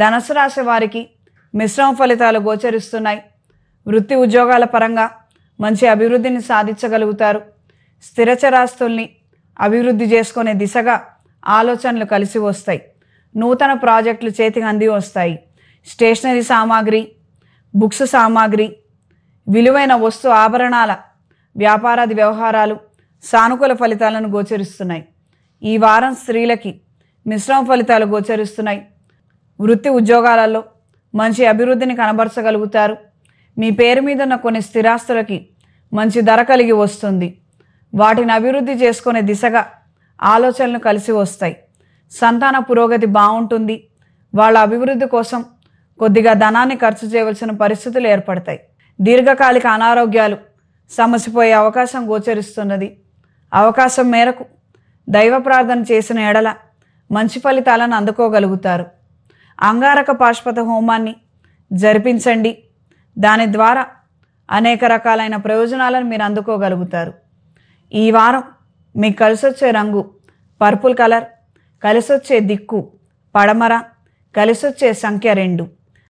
ధనసు రాశి వారికి మిశ్రమ ఫలితాలు గోచరిస్తున్నాయి వృత్తి ఉద్యోగాల పరంగా మంచి అభివృద్ధిని సాధించగలుగుతారు స్థిరచరాస్తుల్ని అభివృద్ధి చేసుకునే దిశగా ఆలోచనలు కలిసి వస్తాయి నూతన ప్రాజెక్టులు చేతికి అంది వస్తాయి స్టేషనరీ సామాగ్రి బుక్స్ సామాగ్రి విలువైన వస్తు ఆభరణాల వ్యాపారాది వ్యవహారాలు సానుకూల ఫలితాలను గోచరిస్తున్నాయి ఈ వారం స్త్రీలకి మిశ్రమ ఫలితాలు గోచరిస్తున్నాయి వృత్తి ఉద్యోగాలలో మంచి అభివృద్ధిని కనబరచగలుగుతారు మీ పేరు మీద ఉన్న కొన్ని స్థిరాస్తులకి మంచి ధర కలిగి వస్తుంది వాటిని అభివృద్ధి చేసుకునే దిశగా ఆలోచనలు కలిసి వస్తాయి సంతాన పురోగతి బాగుంటుంది వాళ్ళ అభివృద్ధి కోసం కొద్దిగా ధనాన్ని ఖర్చు చేయవలసిన పరిస్థితులు ఏర్పడతాయి దీర్ఘకాలిక అనారోగ్యాలు సమసిపోయే అవకాశం గోచరిస్తున్నది అవకాశం మేరకు దైవ ప్రార్థన చేసిన ఎడల మంచి ఫలితాలను అందుకోగలుగుతారు అంగారక పాశ్వత హోమాన్ని జరిపించండి దాని ద్వారా అనేక రకాలైన ప్రయోజనాలను మీరు అందుకోగలుగుతారు ఈ వారం మీకు కలిసొచ్చే రంగు పర్పుల్ కలర్ కలిసొచ్చే దిక్కు పడమర కలిసొచ్చే సంఖ్య రెండు